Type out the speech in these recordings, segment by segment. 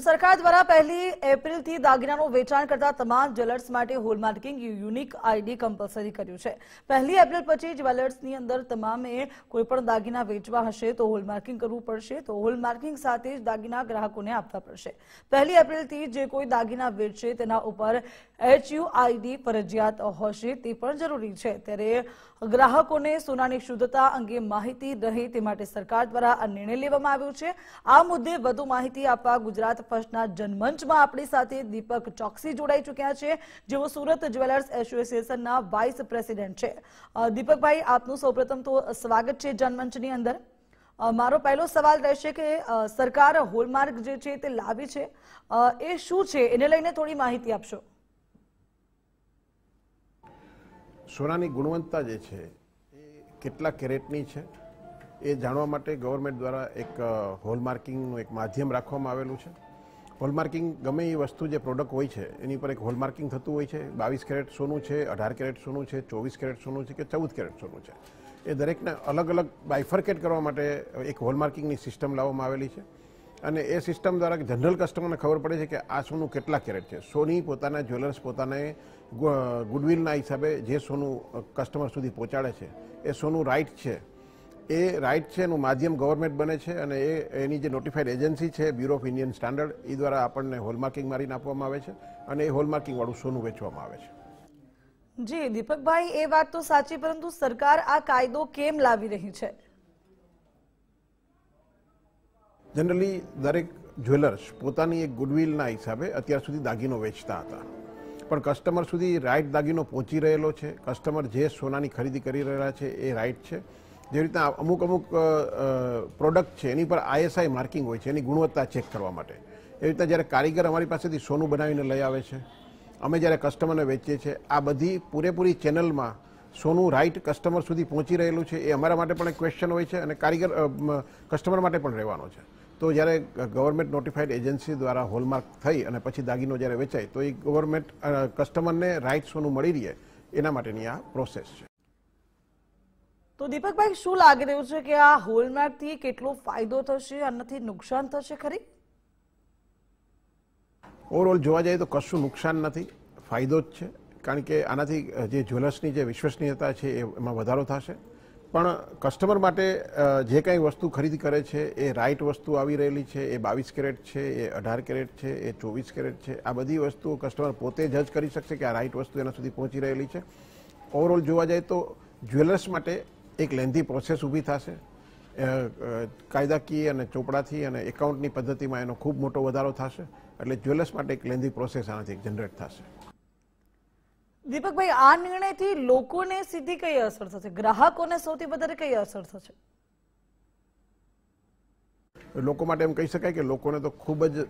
સરકાર દ્વારા પહેલી એપ્રિલથી દાગીનાનું વેચાણ કરતા તમામ જ્વેલર્સ માટે હોલમાર્કિંગ યુનિક આઈડી કમ્પલસરી કર્યું છે પહેલી એપ્રિલ પછી જ્વેલર્સની અંદર તમામે કોઈપણ દાગીના વેચવા હશે તો હોલમાર્કિંગ કરવું પડશે તો હોલમાર્કિંગ સાથે જ દાગીના ગ્રાહકોને આપવા પડશે પહેલી એપ્રિલથી જે કોઈ દાગીના વેચશે તેના ઉપર એચયુઆઈડી ફરજિયાત હશે તે પણ જરૂરી છે ત્યારે ગ્રાહકોને સોનાની શુદ્ધતા અંગે માહિતી રહે તે માટે સરકાર દ્વારા આ નિર્ણય લેવામાં આવ્યો છે આ મુદ્દે વધુ માહિતી આપવા ગુજરાત ગુજરાત જનમંચમાં આપણી સાથે દીપક ચોકસી જોડાઈ ચૂક્યા છે જેઓ સુરત જ્વેલર્સ એસોસિએશનના વાઇસ પ્રેસિડેન્ટ છે દીપકભાઈ આપનું સૌપ્રથમ તો સ્વાગત છે જનમંચની અંદર મારો પહેલો સવાલ રહેશે કે સરકાર હોલમાર્ક જે છે તે લાવી છે એ શું છે એને લઈને થોડી માહિતી આપશો સોનાની ગુણવત્તા જે છે એ કેટલા કેરેટની છે એ જાણવા માટે ગવર્મેન્ટ દ્વારા એક હોલમાર્કિંગનું એક માધ્યમ રાખવામાં આવેલું છે હોલમાર્કિંગ ગમે એ વસ્તુ જે પ્રોડક્ટ હોય છે એની પર એક હોલમાર્કિંગ થતું હોય છે બાવીસ કેરેટ સોનું છે અઢાર કેરેટ સોનું છે ચોવીસ કેરેટ સોનું છે કે ચૌદ કેરેટ સોનું છે એ દરેકને અલગ અલગ બાયફર્કેટ કરવા માટે એક હોલમાર્કિંગની સિસ્ટમ લાવવામાં આવેલી છે અને એ સિસ્ટમ દ્વારા જનરલ કસ્ટમરને ખબર પડે છે કે આ સોનું કેટલા કેરેટ છે સોની પોતાના જ્વેલર્સ પોતાને ગુડવિલના હિસાબે જે સોનું કસ્ટમર સુધી પહોંચાડે છે એ સોનું રાઇટ છે એ રાઇટ છે એનું માધ્યમ ગવર્મેન્ટ બને છે અને એ એની જે નોટિફાઈડ એજન્સી છે બ્યુરો ઓફ ઇન્ડિયન સ્ટાન્ડર્ડ એ દ્વારા આપણને હોલમાર્કિંગ મારીને આપવામાં આવે છે અને એ હોલમાર્કિંગવાળું સોનું વેચવામાં આવે છે જી દીપકભાઈ એ વાત તો સાચી પરંતુ સરકાર આ કાયદો કેમ લાવી રહી છે જનરલી દરેક જ્વેલર્સ પોતાની એક ગુડવિલના હિસાબે અત્યાર સુધી દાગીનો વેચતા હતા પણ કસ્ટમર સુધી રાઇટ દાગીનો પહોંચી રહેલો છે કસ્ટમર જે સોનાની ખરીદી કરી રહ્યા છે એ રાઇટ છે જેવી રીતના અમુક અમુક પ્રોડક્ટ છે એની પર આઈએસઆઈ માર્કિંગ હોય છે એની ગુણવત્તા ચેક કરવા માટે એ રીતના જ્યારે કારીગર અમારી પાસેથી સોનું બનાવીને લઈ આવે છે અમે જ્યારે કસ્ટમરને વેચીએ છીએ આ બધી પૂરેપૂરી ચેનલમાં સોનું રાઇટ કસ્ટમર સુધી પહોંચી રહેલું છે એ અમારા માટે પણ એક ક્વેશ્ચન હોય છે અને કારીગર કસ્ટમર માટે પણ રહેવાનો છે તો જ્યારે ગવર્મેન્ટ નોટિફાઈડ એજન્સી દ્વારા હોલમાર્ક થઈ અને પછી દાગીનો જ્યારે વેચાય તો એ ગવર્મેન્ટ કસ્ટમરને રાઇટ સોનું મળી રહે એના માટેની આ પ્રોસેસ છે તો દીપકભાઈ શું લાગી રહ્યું છે કે આ હોલમાર્કથી કેટલો ફાયદો થશે આનાથી નુકસાન થશે ખરી ઓવરઓલ જોવા જઈએ તો કશું નુકસાન નથી ફાયદો જ છે કારણ કે આનાથી જે જ્વેલર્સની જે વિશ્વસનીયતા છે એમાં વધારો થશે પણ કસ્ટમર માટે જે કંઈ વસ્તુ ખરીદી કરે છે એ રાઇટ વસ્તુ આવી રહેલી છે એ બાવીસ કેરેટ છે એ અઢાર કેરેટ છે એ ચોવીસ કેરેટ છે આ બધી વસ્તુઓ કસ્ટમર પોતે જજ કરી શકશે કે આ રાઇટ વસ્તુ એના સુધી પહોંચી રહેલી છે ઓવરઓલ જોવા જાય તો જ્વેલર્સ માટે એક લેન્ધી પ્રોસેસ ઊભી થશે કાયદાકીય અને ચોપડાથી અને એકાઉન્ટની પદ્ધતિમાં એનો ખૂબ મોટો વધારો થશે એટલે જ્વેલર્સ માટે એક લેન્ધી પ્રોસેસ આનાથી જનરેટ થશે દીપકભાઈ આ નિર્ણયથી લોકોને સીધી કઈ અસર થશે ગ્રાહકોને સૌથી વધારે કઈ અસર થશે લોકો માટે એમ કહી શકાય કે લોકોને તો ખૂબ જ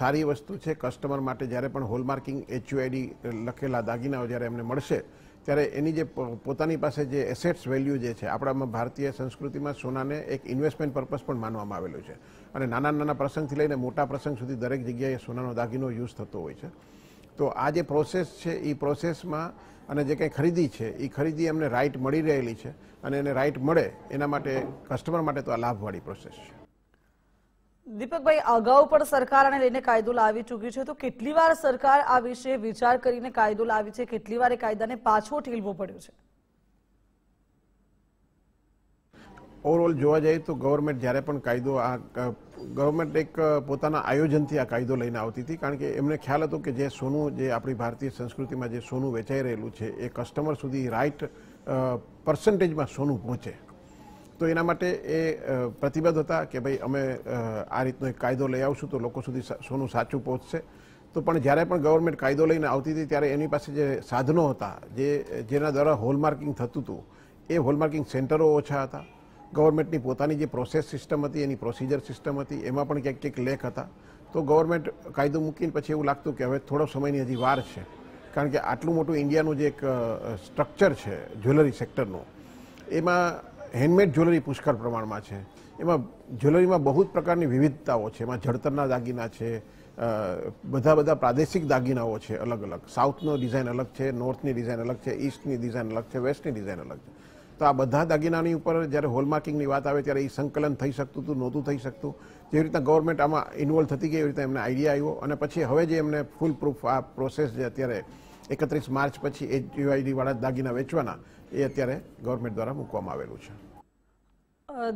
સારી વસ્તુ છે કસ્ટમર માટે જ્યારે પણ હોલમાર્કિંગ એચયુઆઈડી લખેલા દાગીનાઓ જ્યારે એમને મળશે ત્યારે એની જે પોતાની પાસે જે એસેટ્સ વેલ્યુ જે છે આપણામાં ભારતીય સંસ્કૃતિમાં સોનાને એક ઇન્વેસ્ટમેન્ટ પર્પઝ પણ માનવામાં આવેલું છે અને નાના નાના પ્રસંગથી લઈને મોટા પ્રસંગ સુધી દરેક જગ્યાએ સોનાનો દાગીનો યુઝ થતો હોય છે તો આ જે પ્રોસેસ છે એ પ્રોસેસમાં અને જે કંઈ ખરીદી છે એ ખરીદી એમને રાઇટ મળી રહેલી છે અને એને રાઇટ મળે એના માટે કસ્ટમર માટે તો આ લાભવાળી પ્રોસેસ છે દીપકભાઈ અગાઉ પણ સરકાર આને લઈને કાયદો લાવી ચૂકી છે તો કેટલી વાર સરકાર આ વિશે વિચાર કરીને કાયદો લાવી છે કેટલી વાર એ કાયદાને પાછો ઠીલવો પડ્યો છે ઓવરઓલ જોવા જઈએ તો ગવર્મેન્ટ જ્યારે પણ કાયદો આ ગવર્મેન્ટ એક પોતાના આયોજનથી આ કાયદો લઈને આવતી હતી કારણ કે એમને ખ્યાલ હતો કે જે સોનું જે આપણી ભારતીય સંસ્કૃતિમાં જે સોનું વેચાઈ રહેલું છે એ કસ્ટમર સુધી રાઇટ પર્સન્ટેજમાં સોનું પહોંચે તો એના માટે એ પ્રતિબદ્ધ હતા કે ભાઈ અમે આ રીતનો એક કાયદો લઈ આવશું તો લોકો સુધી સોનું સાચું પહોંચશે તો પણ જ્યારે પણ ગવર્મેન્ટ કાયદો લઈને આવતી હતી ત્યારે એની પાસે જે સાધનો હતા જે જેના દ્વારા હોલમાર્કિંગ થતું હતું એ હોલમાર્કિંગ સેન્ટરો ઓછા હતા ગવર્મેન્ટની પોતાની જે પ્રોસેસ સિસ્ટમ હતી એની પ્રોસિજર સિસ્ટમ હતી એમાં પણ ક્યાંક ક્યાંક લેખ હતા તો ગવર્મેન્ટ કાયદો મૂકીને પછી એવું લાગતું કે હવે થોડો સમયની હજી વાર છે કારણ કે આટલું મોટું ઇન્ડિયાનું જે એક સ્ટ્રક્ચર છે જ્વેલરી સેક્ટરનું એમાં હેન્ડમેડ જ્વેલરી પુષ્કળ પ્રમાણમાં છે એમાં જ્વેલરીમાં બહુ જ પ્રકારની વિવિધતાઓ છે એમાં જળતરના દાગીના છે બધા બધા પ્રાદેશિક દાગીનાઓ છે અલગ અલગ સાઉથનો ડિઝાઇન અલગ છે નોર્થની ડિઝાઇન અલગ છે ઈસ્ટની ડિઝાઇન અલગ છે વેસ્ટની ડિઝાઇન અલગ છે તો આ બધા દાગીનાની ઉપર જ્યારે હોલમાર્કિંગની વાત આવે ત્યારે એ સંકલન થઈ શકતું હતું નહોતું થઈ શકતું જેવી રીતના ગવર્મેન્ટ આમાં ઇન્વોલ્વ થતી ગઈ એવી રીતે એમને આઈડિયા આવ્યો અને પછી હવે જે એમને ફૂલ પ્રૂફ આ પ્રોસેસ જે અત્યારે એકત્રીસ માર્ચ પછી એ વાળા દાગીના વેચવાના એ અત્યારે ગવર્મેન્ટ દ્વારા મૂકવામાં આવેલું છે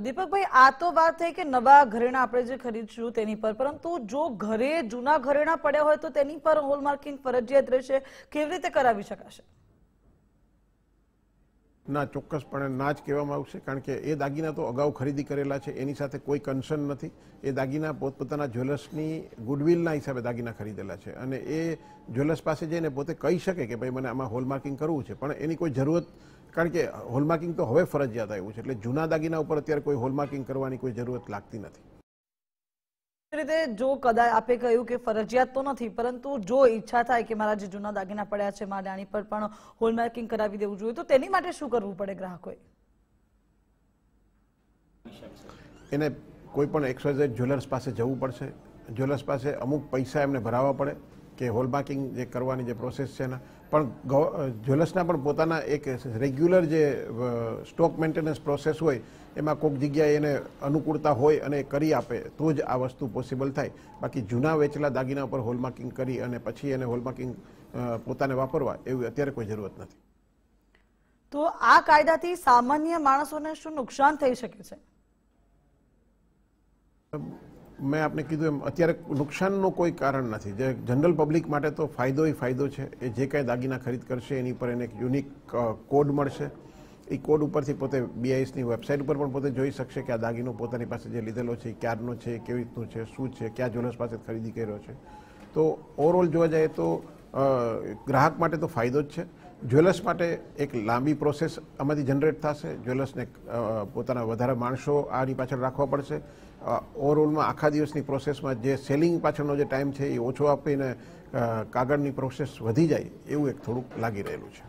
દીપકભાઈ આ તો વાત થઈ કે નવા ઘરેણા આપણે જે ખરીદશું તેની પર પરંતુ જો ઘરે જૂના ઘરેણા પડ્યા હોય તો તેની પર હોલમાર્કિંગ ફરજિયાત રહેશે કેવી રીતે કરાવી શકાશે ના ચોક્કસપણે ના જ કહેવામાં આવશે કારણ કે એ દાગીના તો અગાઉ ખરીદી કરેલા છે એની સાથે કોઈ કન્સર્ન નથી એ દાગીના પોતપોતાના જ્વેલર્સની ગુડવિલના હિસાબે દાગીના ખરીદેલા છે અને એ જ્વેલર્સ પાસે જઈને પોતે કહી શકે કે ભાઈ મને આમાં હોલમાર્કિંગ કરવું છે પણ એની કોઈ જરૂરત કારણ કે હોલમાર્કિંગ તો હવે ફરજિયાત આવ્યું છે એટલે જૂના દાગીના ઉપર અત્યારે કોઈ હોલમાર્કિંગ કરવાની કોઈ જરૂરત લાગતી નથી રીતે જો કદાચ આપે કહ્યું કે ફરજિયાત તો નથી પરંતુ જો ઈચ્છા થાય કે મારા જે જૂના દાગીના પડ્યા છે મારા ડાણી પર પણ હોલમાર્કિંગ કરાવી દેવું જોઈએ તો તેની માટે શું કરવું પડે ગ્રાહકોએ એને કોઈ પણ એક્સવાઇઝેડ જ્વેલર્સ પાસે જવું પડશે જ્વેલર્સ પાસે અમુક પૈસા એમને ભરાવવા પડે કે હોલમાર્કિંગ જે કરવાની જે પ્રોસેસ છે એના પણ જ્વેલર્સના પણ પોતાના એક રેગ્યુલર જે સ્ટોક મેન્ટેનન્સ પ્રોસેસ હોય એમાં કોઈક જગ્યાએ એને અનુકૂળતા હોય અને કરી આપે તો જ આ વસ્તુ પોસિબલ થાય બાકી જૂના વેચેલા દાગીના ઉપર હોલમાર્કિંગ કરી અને પછી એને હોલમાર્કિંગ પોતાને વાપરવા એવી અત્યારે કોઈ જરૂરત નથી તો આ કાયદાથી સામાન્ય માણસોને શું નુકસાન થઈ શકે છે મેં આપને કીધું એમ અત્યારે નુકસાનનું કોઈ કારણ નથી જે જનરલ પબ્લિક માટે તો ફાયદો એ ફાયદો છે એ જે કાંઈ દાગીના ખરીદ કરશે એની પર એને એક યુનિક કોડ મળશે એ કોડ ઉપરથી પોતે બીઆઈએસની વેબસાઇટ ઉપર પણ પોતે જોઈ શકશે કે આ દાગીનો પોતાની પાસે જે લીધેલો છે એ ક્યારનો છે કેવી રીતનું છે શું છે ક્યાં જ્વેલર્સ પાસે ખરીદી કર્યો છે તો ઓવરઓલ જોવા જઈએ તો ગ્રાહક માટે તો ફાયદો જ છે જ્વેલર્સ માટે એક લાંબી પ્રોસેસ આમાંથી જનરેટ થશે જ્વેલર્સને પોતાના વધારે માણસો આની પાછળ રાખવા પડશે ઓવરઓલમાં આખા દિવસની પ્રોસેસમાં જે સેલિંગ પાછળનો જે ટાઈમ છે એ ઓછો આપીને કાગળની પ્રોસેસ વધી જાય એવું એક થોડુંક લાગી રહેલું છે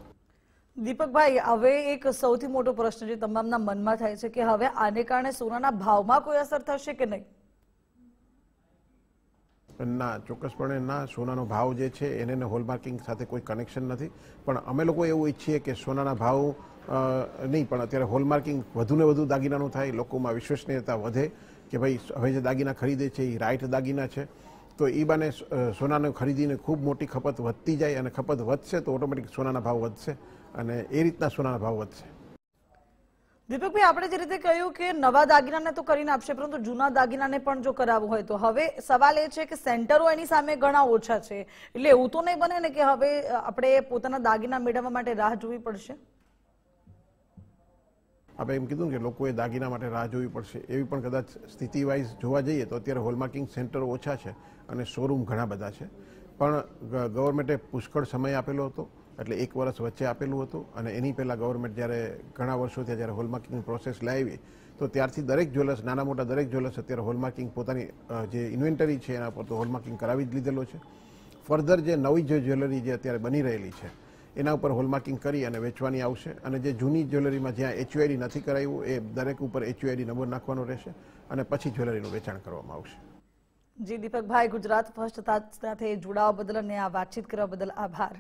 દીપકભાઈ હવે એક સૌથી મોટો પ્રશ્ન જે તમામના મનમાં થાય છે કે હવે આને કારણે સોનાના ભાવમાં કોઈ અસર થશે કે નહીં ના ચોક્કસપણે ના સોનાનો ભાવ જે છે એને હોલમાર્કિંગ સાથે કોઈ કનેક્શન નથી પણ અમે લોકો એવું ઈચ્છીએ કે સોનાના ભાવ નહીં પણ અત્યારે હોલમાર્કિંગ વધુને વધુ દાગીનાનું થાય લોકોમાં વિશ્વસનીયતા વધે કે ભાઈ હવે જે દાગીના ખરીદે છે એ રાઇટ દાગીના છે તો એ બને સોનાને ખરીદીને ખૂબ મોટી ખપત વધતી જાય અને ખપત વધશે તો ઓટોમેટિક સોનાના ભાવ વધશે અને એ રીતના સોનાના ભાવ વધશે દીપકભાઈ આપણે જે રીતે કહ્યું કે નવા દાગીનાને તો કરીને આપશે પરંતુ જૂના દાગીનાને પણ જો કરાવવું હોય તો હવે સવાલ એ છે કે સેન્ટરો એની સામે ઘણા ઓછા છે એટલે એવું તો નહીં બને ને કે હવે આપણે પોતાના દાગીના મેળવવા માટે રાહ જોવી પડશે આપણે એમ કીધું કે લોકોએ દાગીના માટે રાહ જોવી પડશે એવી પણ કદાચ સ્થિતિ વાઇઝ જોવા જઈએ તો અત્યારે હોલમાર્કિંગ સેન્ટર ઓછા છે અને શોરૂમ ઘણા બધા છે પણ ગવર્મેન્ટે પુષ્કળ સમય આપેલો હતો એટલે એક વર્ષ વચ્ચે આપેલું હતું અને એની પહેલાં ગવર્મેન્ટ જ્યારે ઘણા વર્ષોથી જ્યારે હોલમાર્કિંગ પ્રોસેસ લાવી તો ત્યારથી દરેક જ્વેલર્સ નાના મોટા દરેક જ્વેલર્સ અત્યારે હોલમાર્કિંગ પોતાની જે ઇન્વેન્ટરી છે એના પર તો હોલમાર્કિંગ કરાવી જ લીધેલો છે ફર્ધર જે નવી જે જ્વેલરી જે અત્યારે બની રહેલી છે એના ઉપર હોલમાર્કિંગ કરી અને વેચવાની આવશે અને જે જૂની જ્વેલરીમાં જ્યાં એચયુઆઈડી નથી કરાવ્યું એ દરેક ઉપર એચયુઆઈડી નંબર નાખવાનો રહેશે અને પછી જ્વેલરીનું વેચાણ કરવામાં આવશે જી દીપકભાઈ ગુજરાત ફર્સ્ટ સાથે જોડાવા બદલ અને આ વાતચીત કરવા બદલ આભાર